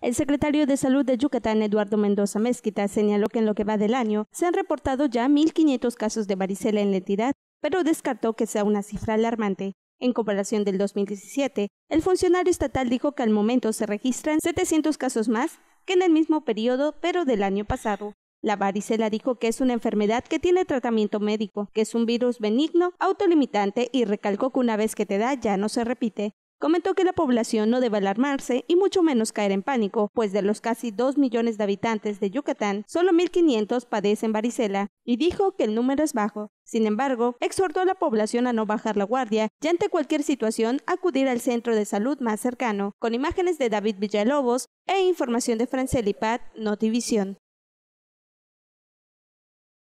El secretario de Salud de Yucatán, Eduardo Mendoza Mezquita, señaló que en lo que va del año se han reportado ya 1.500 casos de varicela en la entidad, pero descartó que sea una cifra alarmante. En comparación del 2017, el funcionario estatal dijo que al momento se registran 700 casos más que en el mismo periodo, pero del año pasado. La varicela dijo que es una enfermedad que tiene tratamiento médico, que es un virus benigno, autolimitante y recalcó que una vez que te da ya no se repite. Comentó que la población no debe alarmarse y mucho menos caer en pánico, pues de los casi 2 millones de habitantes de Yucatán, solo 1.500 padecen varicela, y dijo que el número es bajo. Sin embargo, exhortó a la población a no bajar la guardia y ante cualquier situación acudir al centro de salud más cercano, con imágenes de David Villalobos e información de Francelipat Notivision.